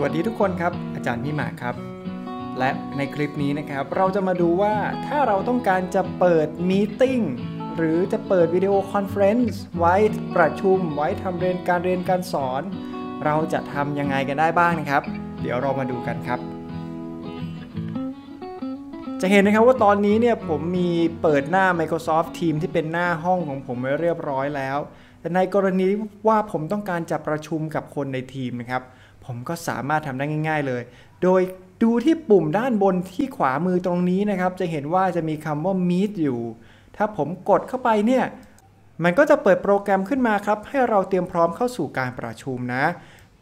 สวัสดีทุกคนครับอาจารย์พี่หมาครับ และในคลิปนี้นะครับ เราจะมาดูว่าถ้าเราต้องการจะเปิดมีติ้งหรือจะเปิดวิดีโอคอนเฟรนซ์ไว้ประชุมไว้ทำเรียนการเรียนการสอน เราจะทำยังไงกันได้บ้างนะครับ เดี๋ยวเรามาดูกันครับ จะเห็นนะครับว่าตอนนี้เนี่ยผมมีเปิดหน้า Microsoft Teams ที่เป็นหน้าห้องของผมไว้เรียบร้อยแล้ว แต่ในกรณีว่าผมต้องการจะประชุมกับคนในทีมนะครับผมก็สามารถทำได้ง่าย ๆ เลย โดยดูที่ปุ่มด้านบนที่ขวามือตรงนี้นะครับ จะเห็นว่าจะมีคำว่า meet อยู่ ถ้าผมกดเข้าไปเนี่ย มันก็จะเปิดโปรแกรมขึ้นมาครับ ให้เราเตรียมพร้อมเข้าสู่การประชุมนะ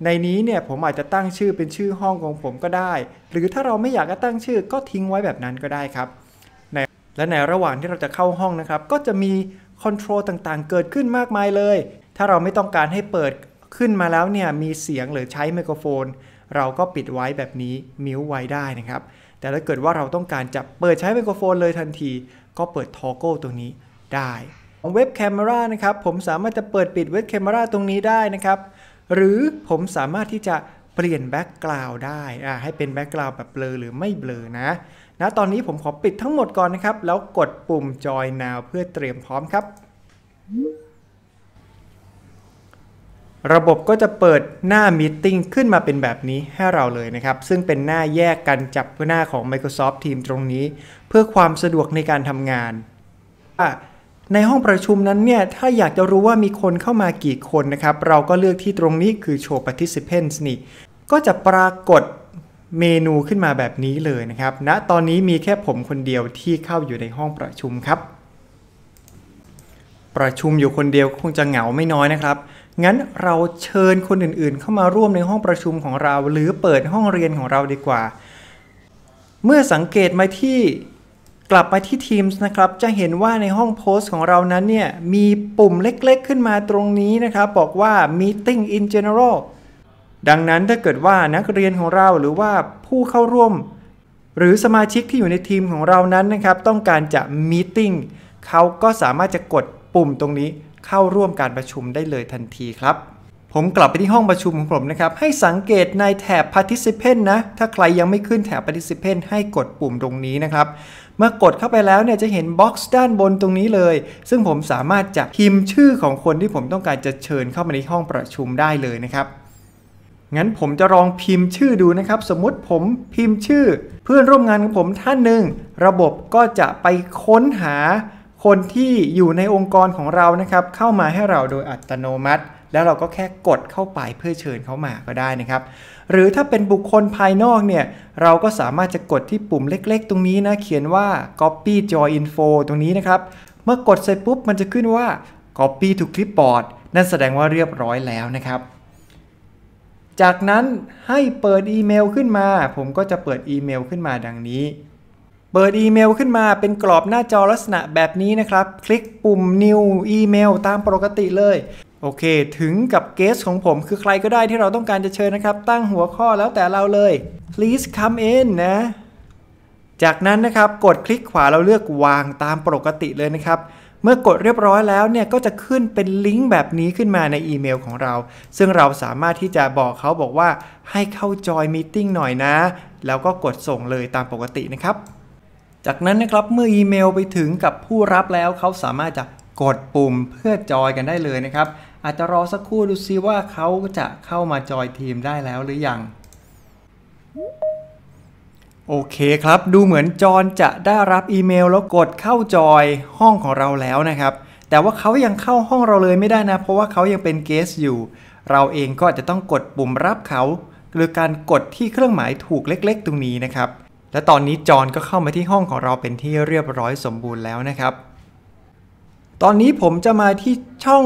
ในนี้เนี่ยผมอาจจะตั้งชื่อเป็นชื่อห้องของผมก็ได้ หรือถ้าเราไม่อยากจะตั้งชื่อ ก็ทิ้งไว้แบบนั้นก็ได้ครับ และในระหว่างที่เราจะเข้าห้องนะครับ ก็จะมีคอนโทรลต่างๆ เกิดขึ้นมากมายเลย ถ้าเราไม่ต้องการให้เปิดขึ้นมาแล้วเนี่ยมีเสียงหรือใช้ไมโครโฟน เราก็ปิดไว้แบบนี้มิวไว้ได้นะครับ แต่ถ้าเกิดว่าเราต้องการจะเปิดใช้ไมโครโฟนเลยทันที ก็เปิดทอโก้ตัวนี้ได้ ของเว็บแคมรานะครับ ผมสามารถจะเปิดปิดเว็บแคมราตรงนี้ได้นะครับ หรือผมสามารถที่จะเปลี่ยนแบ็กกราวด์ได้อ่าให้เป็นแบ็กกราวด์แบบเบลอหรือไม่เบลอนะนะตอนนี้ผมขอปิดทั้งหมดก่อนนะครับ แล้วกดปุ่ม Join Now เพื่อเตรียมพร้อมครับระบบก็จะเปิดหน้ามีติ้งขึ้นมาเป็นแบบนี้ให้เราเลยนะครับ ซึ่งเป็นหน้าแยกกันจับหน้าของ Microsoft Teams ตรงนี้ เพื่อความสะดวกในการทำงานในห้องประชุมนั้นเนี่ย ถ้าอยากจะรู้ว่ามีคนเข้ามากี่คนนะครับ เราก็เลือกที่ตรงนี้คือ Show Participants นี่ก็จะปรากฏเมนูขึ้นมาแบบนี้เลยนะครับณนะตอนนี้มีแค่ผมคนเดียวที่เข้าอยู่ในห้องประชุมครับ ประชุมอยู่คนเดียวคงจะเหงาไม่น้อยนะครับงั้นเราเชิญคนอื่นๆเข้ามาร่วมในห้องประชุมของเรา หรือเปิดห้องเรียนของเราดีกว่าเมื่อสังเกตมาที่กลับมาที่ Teams นะครับจะเห็นว่าในห้องโพสต์ของเรานั้นเนี่ยมีปุ่มเล็กๆขึ้นมาตรงนี้นะครับบอกว่า Meeting in General ดังนั้นถ้าเกิดว่านักเรียนของเราหรือว่าผู้เข้าร่วม หรือสมาชิกที่อยู่ในทีมของเรานั้นนะครับต้องการจะ Meeting เขาก็สามารถจะกดปุ่มตรงนี้เข้าร่วมการประชุมได้เลยทันทีครับ ผมกลับไปที่ห้องประชุมของผมนะครับ ให้สังเกตในแถบ participant นะ ถ้าใครยังไม่ขึ้นแถบ participant ให้กดปุ่มตรงนี้นะครับ เมื่อกดเข้าไปแล้วเนี่ยจะเห็นบ็อกซ์ด้านบนตรงนี้เลย ซึ่งผมสามารถจะพิมพ์ชื่อของคนที่ผมต้องการจะเชิญเข้ามาในห้องประชุมได้เลยนะครับ งั้นผมจะลองพิมพ์ชื่อดูนะครับ สมมติผมพิมพ์ชื่อ เพื่อนร่วมงานของผมท่านหนึ่ง ระบบก็จะไปค้นหาคนที่อยู่ในองค์กรของเรานะครับเข้ามาให้เราโดยอัตโนมัติ แล้วเราก็แค่กดเข้าไปเพื่อเชิญเขามาก็ได้นะครับ หรือถ้าเป็นบุคคลภายนอกเนี่ย เราก็สามารถจะกดที่ปุ่มเล็กๆตรงนี้นะ เขียนว่า copy join info ตรงนี้นะครับ เมื่อกดเสร็จปุ๊บมันจะขึ้นว่า copy to clipboard นั่นแสดงว่าเรียบร้อยแล้วนะครับ จากนั้นให้เปิดอีเมลขึ้นมา ผมก็จะเปิดอีเมลขึ้นมาดังนี้เปิดอีเมลขึ้นมาเป็นกรอบหน้าจอลักษณะแบบนี้นะครับ คลิกปุ่ม new email ตามปกติเลย โอเค ถึงกับเกสของผมคือใครก็ได้ที่เราต้องการจะเชิญนะครับ ตั้งหัวข้อแล้วแต่เราเลย please come in นะ จากนั้นนะครับ กดคลิกขวาเราเลือกวางตามปกติเลยนะครับ เมื่อกดเรียบร้อยแล้วเนี่ยก็จะขึ้นเป็นลิงก์แบบนี้ขึ้นมาในอีเมล ของเรา ซึ่งเราสามารถที่จะบอกเขาบอกว่าให้เข้าจอยมีติ้งหน่อยนะ แล้วก็กดส่งเลยตามปกตินะครับจากนั้นนะครับเมื่ออีเมลไปถึงกับผู้รับแล้วเขาสามารถจะกดปุ่มเพื่อจอยกันได้เลยนะครับ อาจจะรอสักครู่ดูซิว่าเขาจะเข้ามาจอยทีมได้แล้วหรือยัง โอเคครับ ดูเหมือนจอนจะได้รับอีเมลแล้วกดเข้าจอยห้องของเราแล้วนะครับ แต่ว่าเขายังเข้าห้องเราเลยไม่ได้นะ เพราะว่าเขายังเป็นเกสอยู่ เราเองก็จะต้องกดปุ่มรับเขาหรือการกดที่เครื่องหมายถูกเล็ก ๆ ตรงนี้นะครับและตอนนี้จอนก็เข้ามาที่ห้องของเราเป็นที่เรียบร้อยสมบูรณ์แล้วนะครับ ตอนนี้ผมจะมาที่ช่อง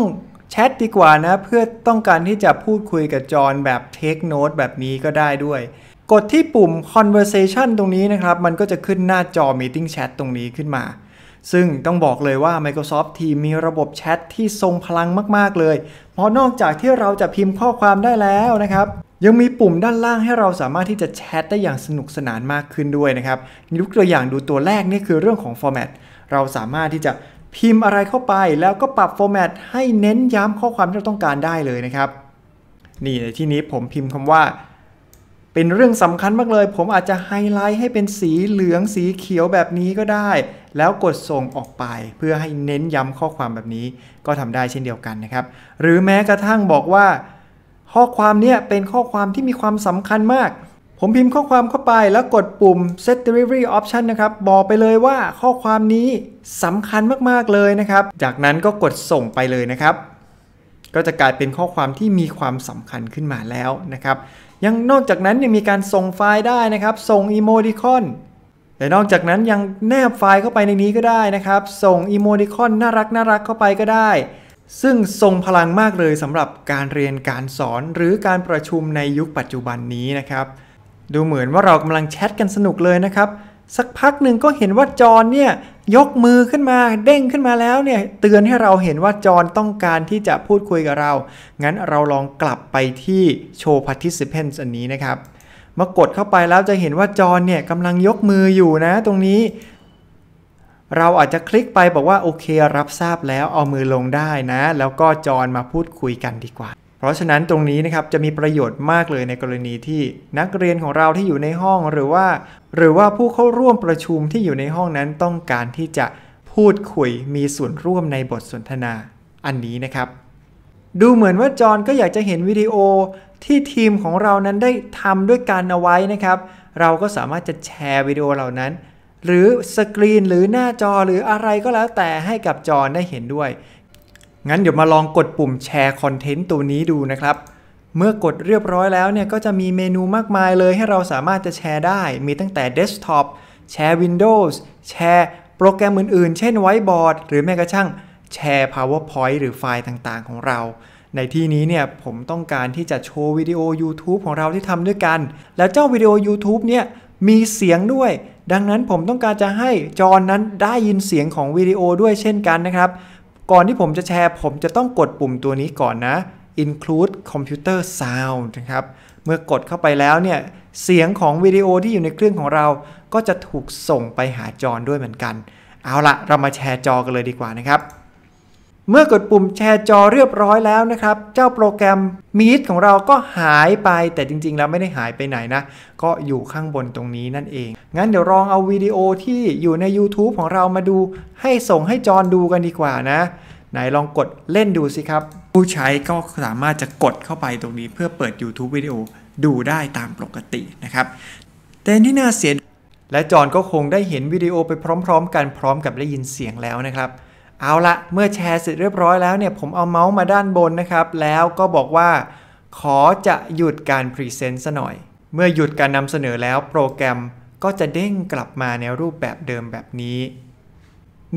แชทดีกว่านะ เพื่อต้องการที่จะพูดคุยกับจอนแบบเทคโน t e แบบนี้ก็ได้ด้วย กดที่ปุ่ม conversation ตรงนี้นะครับ มันก็จะขึ้นหน้าจอ meeting chat ตรงนี้ขึ้นมา ซึ่งต้องบอกเลยว่า Microsoft Team มีระบบแชทที่ทรงพลังมากๆเลย เพราะนอกจากที่เราจะพิมพ์ข้อความได้แล้วนะครับยังมีปุ่มด้านล่างให้เราสามารถที่จะแชทได้อย่างสนุกสนานมากขึ้นด้วยนะครับยกตัวอย่างดูตัวแรกนี่คือเรื่องของฟอร์แมต เราสามารถที่จะพิมพ์อะไรเข้าไปแล้วก็ปรับฟอร์แมตให้เน้นย้ำข้อความที่เราต้องการได้เลยนะครับ นี่ในที่นี้ผมพิมพ์คำว่า เป็นเรื่องสำคัญมากเลย ผมอาจจะไฮไลท์ให้เป็นสีเหลืองสีเขียวแบบนี้ก็ได้ แล้วกดส่งออกไป เพื่อให้เน้นย้ำข้อความแบบนี้ก็ทำได้เช่นเดียวกันนะครับ หรือแม้กระทั่งบอกว่าข้อความนี้เป็นข้อความที่มีความสำคัญมาก ผมพิมพ์ข้อความเข้าไปแล้วกดปุ่ม set delivery option นะครับบอกไปเลยว่าข้อความนี้สำคัญมากๆเลยนะครับ จากนั้นก็กดส่งไปเลยนะครับ ก็จะกลายเป็นข้อความที่มีความสำคัญขึ้นมาแล้วนะครับ ยังนอกจากนั้นยังมีการส่งไฟล์ได้นะครับ ส่งอีโมดิคอนแต่นอกจากนั้นยังแนบไฟล์เข้าไปในนี้ก็ได้นะครับ ส่งอีโมดิคอนน่ารักน่ารักเข้าไปก็ได้ซึ่งทรงพลังมากเลยสำหรับการเรียนการสอนหรือการประชุมในยุคปัจจุบันนี้นะครับ ดูเหมือนว่าเรากำลังแชทกันสนุกเลยนะครับ สักพักหนึ่งก็เห็นว่าจอนเนี่ย ยกมือขึ้นมา เด้งขึ้นมาแล้วเนี่ยเตือนให้เราเห็นว่าจอนต้องการที่จะพูดคุยกับเรา งั้นเราลองกลับไปที่ Show Participants อันนี้นะครับมากดเข้าไปแล้วจะเห็นว่าจอนเนี่ยกำลังยกมืออยู่นะ ตรงนี้เราอาจจะคลิกไปบอกว่าโอเค รับทราบแล้วเอามือลงได้นะ แล้วก็จอนมาพูดคุยกันดีกว่า เพราะฉะนั้นตรงนี้นะครับจะมีประโยชน์มากเลยในกรณีที่นักเรียนของเราที่อยู่ในห้องหรือว่า หรือว่าผู้เข้าร่วมประชุมที่อยู่ในห้องนั้นต้องการที่จะพูดคุยมีส่วนร่วมในบทสนทนาอันนี้นะครับ ดูเหมือนว่าจอนก็อยากจะเห็นวิดีโอที่ทีมของเรานั้นได้ทำด้วยกันเอาไว้นะครับ เราก็สามารถจะแชร์วิดีโอเหล่านั้นหรือสกรีนหรือหน้าจอหรืออะไรก็แล้วแต่ให้กับจอได้เห็นด้วย งั้นเดี๋ยวมาลองกดปุ่มแชร์คอนเทนต์ตัวนี้ดูนะครับ เมื่อกดเรียบร้อยแล้วเนี่ยก็จะมีเมนูมากมายเลยให้เราสามารถจะแชร์ได้ มีตั้งแต่เดสก์ท็อปแชร์ Windows แชร์โปรแกรมอื่น ๆ เช่นไวทบอร์ดหรือแม้กระทั่งแชร์ PowerPoint หรือไฟล์ต่าง ๆ ของเรา ในที่นี้เนี่ยผมต้องการที่จะโชว์วิดีโอ YouTube ของเราที่ทำด้วยกัน แล้วเจ้าวิดีโอ YouTube เนี่ยมีเสียงด้วยดังนั้นผมต้องการจะให้จอนั้นได้ยินเสียงของวิดีโอด้วยเช่นกันนะครับ ก่อนที่ผมจะแชร์ผมจะต้องกดปุ่มตัวนี้ก่อนนะ include computer sound นะครับเมื่อกดเข้าไปแล้วเนี่ยเสียงของวิดีโอที่อยู่ในเครื่องของเราก็จะถูกส่งไปหาจอด้วยเหมือนกันเอาละเรามาแชร์จอกันเลยดีกว่านะครับเมื่อกดปุ่มแชร์จอเรียบร้อยแล้วนะครับ เจ้าโปรแกรม Meet ของเราก็หายไป แต่จริงๆ แล้วไม่ได้หายไปไหนนะ ก็อยู่ข้างบนตรงนี้นั่นเอง งั้นเดี๋ยวลองเอาวิดีโอที่อยู่ใน YouTube ของเรามาดู ให้ส่งให้จอนดูกันดีกว่านะ ไหนลองกดเล่นดูสิครับ ผู้ใช้ก็สามารถจะกดเข้าไปตรงนี้ เพื่อเปิด YouTube วิดีโอดูได้ตามปกตินะครับแต่ที่น่าเสียและจอนก็คงได้เห็นวิดีโอไปพร้อม ๆ กันพร้อมกับได้ยินเสียงแล้วนะครับเอาละ เมื่อแชร์เสร็จเรียบร้อยแล้วเนี่ย ผมเอาเมาส์มาด้านบนนะครับ แล้วก็บอกว่าขอจะหยุดการพรีเซนต์ซะหน่อย เมื่อหยุดการนำเสนอแล้วโปรแกรมก็จะเด้งกลับมาในรูปแบบเดิมแบบนี้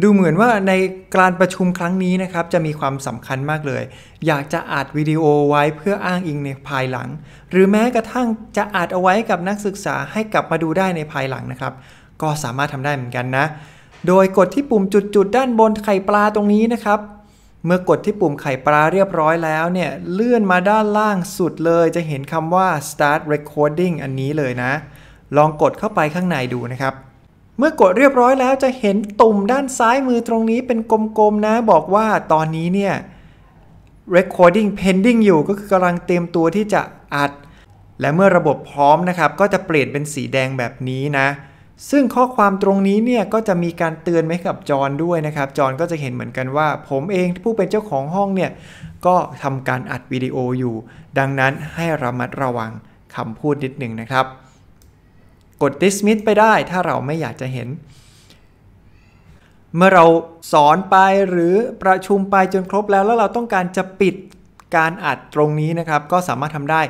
ดูเหมือนว่าในการประชุมครั้งนี้นะครับจะมีความสำคัญมากเลย อยากจะอัดวิดีโอไว้เพื่ออ้างอิงในภายหลัง หรือแม้กระทั่งจะอัดเอาไว้กับนักศึกษาให้กลับมาดูได้ในภายหลังนะครับ ก็สามารถทำได้เหมือนกันนะโดยกดที่ปุ่มจุดๆด้านบนไข่ปลาตรงนี้นะครับ เมื่อกดที่ปุ่มไข่ปลาเรียบร้อยแล้วเนี่ยเลื่อนมาด้านล่างสุดเลย จะเห็นคำว่า start recording อันนี้เลยนะ ลองกดเข้าไปข้างในดูนะครับ เมื่อกดเรียบร้อยแล้ว จะเห็นตุ่มด้านซ้ายมือตรงนี้ เป็นกลมๆนะ บอกว่าตอนนี้เนี่ย recording pending อยู่ก็คือกำลังเตรียมตัวที่จะอัด และเมื่อระบบพร้อมนะครับ ก็จะเปลี่ยนเป็นสีแดงแบบนี้นะซึ่งข้อความตรงนี้เนี่ยก็จะมีการเตือนไหมกับจอนด้วยนะครับ จอนก็จะเห็นเหมือนกันว่าผมเองผู้เป็นเจ้าของห้องเนี่ยก็ทำการอัดวิดีโออยู่ดังนั้นให้ระมัดระวังคำพูดนิดหนึ่งนะครับ กด dismiss ไปได้ถ้าเราไม่อยากจะเห็น เมื่อเราสอนไปหรือประชุมไปจนครบแล้ว แล้วเราต้องการจะปิดการอัดตรงนี้นะครับ ก็สามารถทำได้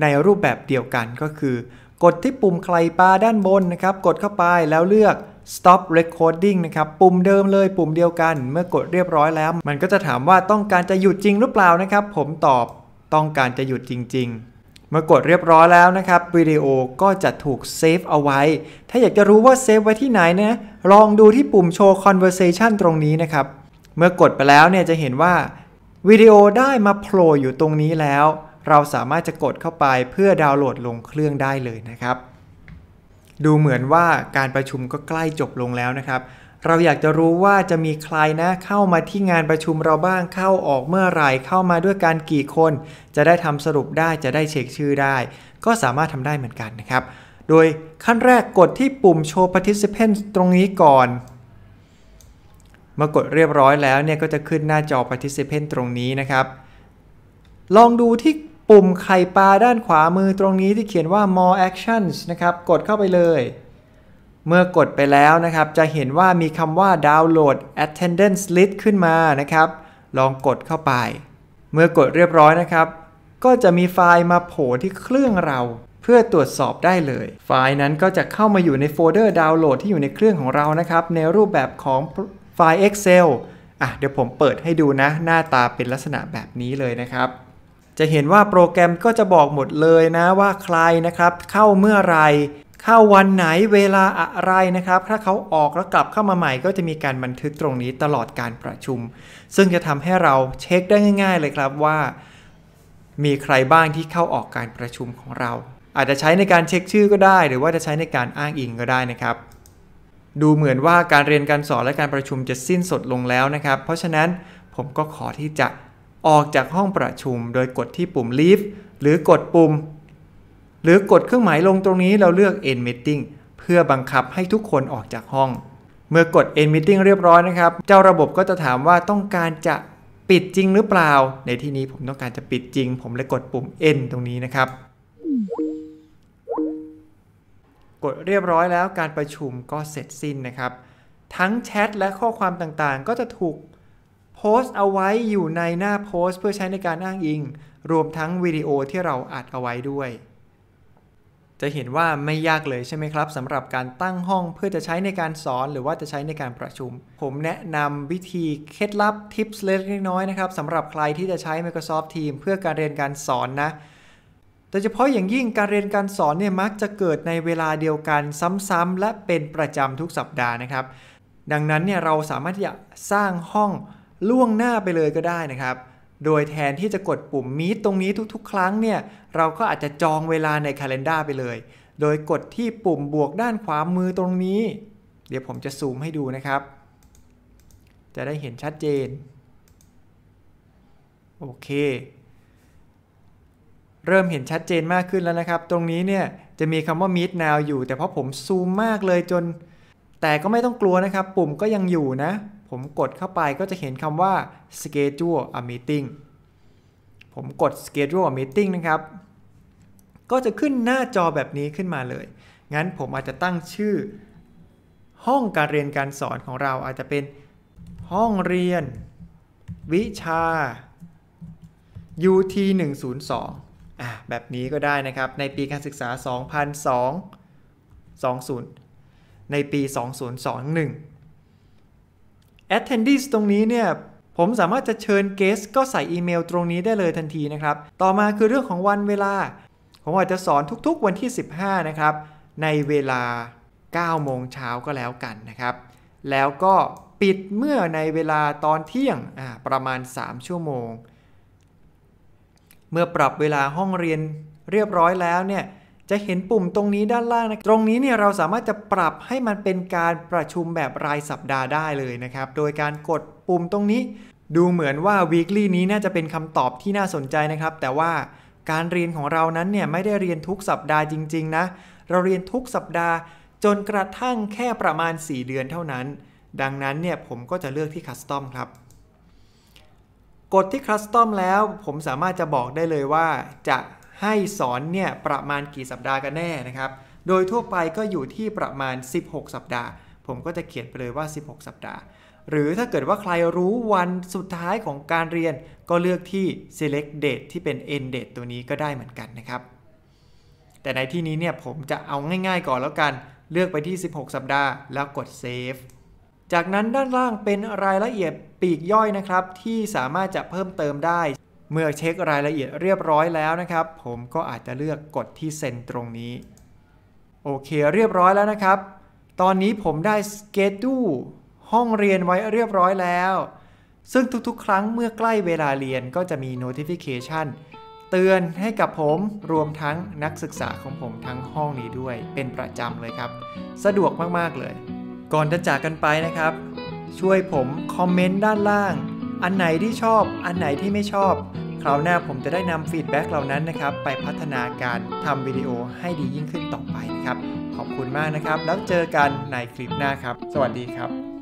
ในรูปแบบเดียวกันก็คือกดที่ปุ่มใครปลาด้านบนนะครับ กดเข้าไปแล้วเลือก stop recording นะครับ ปุ่มเดิมเลยปุ่มเดียวกัน เมื่อกดเรียบร้อยแล้วมันก็จะถามว่าต้องการจะหยุดจริงหรือเปล่านะครับ ผมตอบต้องการจะหยุดจริง ๆ เมื่อกดเรียบร้อยแล้วนะครับวิดีโอก็จะถูกเซฟเอาไว้ ถ้าอยากจะรู้ว่าเซฟไว้ที่ไหนนะลองดูที่ปุ่มโชว์ conversation ตรงนี้นะครับ เมื่อกดไปแล้วเนี่ยจะเห็นว่าวิดีโอได้มาโผล่อยู่ตรงนี้แล้วเราสามารถจะกดเข้าไปเพื่อดาวน์โหลดลงเครื่องได้เลยนะครับ ดูเหมือนว่าการประชุมก็ใกล้จบลงแล้วนะครับ เราอยากจะรู้ว่าจะมีใครนะเข้ามาที่งานประชุมเราบ้าง เข้าออกเมื่อไหร่เข้ามาด้วยการกี่คน จะได้ทำสรุปได้ จะได้เช็คชื่อได้ ก็สามารถทำได้เหมือนกันนะครับ โดยขั้นแรกกดที่ปุ่ม Show Participants ตรงนี้ก่อน เมื่อกดเรียบร้อยแล้วเนี่ยก็จะขึ้นหน้าจอ participant ตรงนี้นะครับ ลองดูที่ปุ่มไข่ปลาด้านขวามือตรงนี้ที่เขียนว่า more actions นะครับ กดเข้าไปเลย เมื่อกดไปแล้วนะครับ จะเห็นว่ามีคำว่า download attendance list ขึ้นมานะครับ ลองกดเข้าไป เมื่อกดเรียบร้อยนะครับ ก็จะมีไฟล์มาโผล่ที่เครื่องเรา เพื่อตรวจสอบได้เลย ไฟล์นั้นก็จะเข้ามาอยู่ในโฟลเดอร์ดาวน์โหลดที่อยู่ในเครื่องของเรานะครับ ในรูปแบบของไฟล์ Excel อ่ะ เดี๋ยวผมเปิดให้ดูนะ หน้าตาเป็นลักษณะแบบนี้เลยนะครับจะเห็นว่าโปรแกรมก็จะบอกหมดเลยนะว่าใครนะครับ เข้าเมื่อไรเข้าวันไหนเวลาอะไรนะครับ ถ้าเขาออกแล้วกลับเข้ามาใหม่ ก็จะมีการบันทึกตรงนี้ตลอดการประชุม ซึ่งจะทำให้เราเช็คได้ง่าย ๆ เลยครับว่า มีใครบ้างที่เข้าออกการประชุมของเรา อาจจะใช้ในการเช็คชื่อก็ได้หรือว่าจะใช้ในการอ้างอิงก็ได้นะครับ ดูเหมือนว่าการเรียนการสอนและการประชุมจะสิ้นสุดลงแล้วนะครับ เพราะฉะนั้นผมก็ขอที่จะออกจากห้องประชุมโดยกดที่ปุ่ม leave หรือกดปุ่ม หรือกดเครื่องหมายลงตรงนี้เราเลือก end meeting เพื่อบังคับให้ทุกคนออกจากห้อง เมื่อกด end meeting เรียบร้อยนะครับ เจ้าระบบก็จะถามว่าต้องการจะปิดจริงหรือเปล่า ในที่นี้ผมต้องการจะปิดจริง ผมเลยกดปุ่ม end ตรงนี้นะครับ กดเรียบร้อยแล้วการประชุมก็เสร็จสิ้นนะครับ ทั้งแชทและข้อความต่างๆ ก็จะถูกโพสต์เอาไว้อยู่ในหน้าโพสต์เพื่อใช้ในการอ้างอิง รวมทั้งวิดีโอที่เราอัดเอาไว้ด้วย จะเห็นว่าไม่ยากเลยใช่ไหมครับสำหรับการตั้งห้องเพื่อจะใช้ในการสอนหรือว่าจะใช้ในการประชุม ผมแนะนำวิธีเคล็ดลับทิปเล็กน้อยนะครับสำหรับใครที่จะใช้ Microsoft Teams เพื่อการเรียนการสอนนะโดยเฉพาะอย่างยิ่งการเรียนการสอนเนี่ยมักจะเกิดในเวลาเดียวกันซ้ำๆและเป็นประจำทุกสัปดาห์นะครับ ดังนั้นเนี่ยเราสามารถที่จะสร้างห้องล่วงหน้าไปเลยก็ได้นะครับ โดยแทนที่จะกดปุ่มมีตตรงนี้ทุกๆ ครั้งเนี่ย เราก็อาจจะจองเวลาในคาล e n d a r ไปเลย โดยกดที่ปุ่มบวกด้านขวามือตรงนี้ เดี๋ยวผมจะซูมให้ดูนะครับ จะได้เห็นชัดเจน โอเค เริ่มเห็นชัดเจนมากขึ้นแล้วนะครับ ตรงนี้เนี่ยจะมีคำว่า meet now อยู่ แต่เพราะผมซูมมากเลยจน แต่ก็ไม่ต้องกลัวนะครับ ปุ่มก็ยังอยู่นะผมกดเข้าไปก็จะเห็นคำว่า schedule a meeting ผมกด schedule a meeting นะครับ ก็จะขึ้นหน้าจอแบบนี้ขึ้นมาเลย งั้นผมอาจจะตั้งชื่อห้องการเรียนการสอนของเราอาจจะเป็นห้องเรียนวิชา UT 102อ่ะแบบนี้ก็ได้นะครับในปีการศึกษา 2002 20 ในปี 2021 attendees ตรงนี้เนี่ยผมสามารถจะเชิญเกสก็ใส่อีเมลตรงนี้ได้เลยทันทีนะครับ ต่อมาคือเรื่องของวันเวลา ผมอาจจะสอนทุกๆ วันที่ 15 นะครับ ในเวลา 9 โมงเช้าก็แล้วกันนะครับ แล้วก็ปิดเมื่อในเวลาตอนเที่ยงประมาณ 3 ชั่วโมง เมื่อปรับเวลาห้องเรียนเรียบร้อยแล้วเนี่ยจะเห็นปุ่มตรงนี้ด้านล่างนะตรงนี้เนี่ยเราสามารถจะปรับให้มันเป็นการประชุมแบบรายสัปดาห์ได้เลยนะครับ โดยการกดปุ่มตรงนี้ ดูเหมือนว่า weekly นี้น่าจะเป็นคำตอบที่น่าสนใจนะครับ แต่ว่าการเรียนของเรานั้นเนี่ยไม่ได้เรียนทุกสัปดาห์จริง ๆ นะ เราเรียนทุกสัปดาห์จนกระทั่งแค่ประมาณ 4 เดือนเท่านั้น ดังนั้นเนี่ยผมก็จะเลือกที่คัสตอมครับ กดที่คัสตอมแล้วผมสามารถจะบอกได้เลยว่าจะให้สอนเนี่ยประมาณกี่สัปดาห์กันแน่นะครับ โดยทั่วไปก็อยู่ที่ประมาณ 16 สัปดาห์ ผมก็จะเขียนไปเลยว่า 16 สัปดาห์ หรือถ้าเกิดว่าใครรู้วันสุดท้ายของการเรียน ก็เลือกที่ select date ที่เป็น end date ตัวนี้ก็ได้เหมือนกันนะครับ แต่ในที่นี้เนี่ยผมจะเอาง่าย ๆ ก่อนแล้วกัน เลือกไปที่ 16 สัปดาห์แล้วกด save จากนั้นด้านล่างเป็นรายละเอียดปีกย่อยนะครับที่สามารถจะเพิ่มเติมได้เมื่อเช็ครายละเอียดเรียบร้อยแล้วนะครับ ผมก็อาจจะเลือกกดที่เซ็นตรงนี้โอเค เรียบร้อยแล้วนะครับ ตอนนี้ผมได้สเกดูห้องเรียนไว้เรียบร้อยแล้ว ซึ่งทุกๆ ครั้งเมื่อใกล้เวลาเรียนก็จะมี notification เตือนให้กับผมรวมทั้งนักศึกษาของผมทั้งห้องนี้ด้วย เป็นประจำเลยครับ สะดวกมากๆเลย ก่อนจะจากกันไปนะครับ ช่วยผมคอมเมนต์ด้านล่างอันไหนที่ชอบ อันไหนที่ไม่ชอบ คราวหน้าผมจะได้นำฟีดแบ็กเหล่านั้นนะครับ ไปพัฒนาการทำวิดีโอให้ดียิ่งขึ้นต่อไปนะครับ ขอบคุณมากนะครับ แล้วเจอกันในคลิปหน้าครับ สวัสดีครับ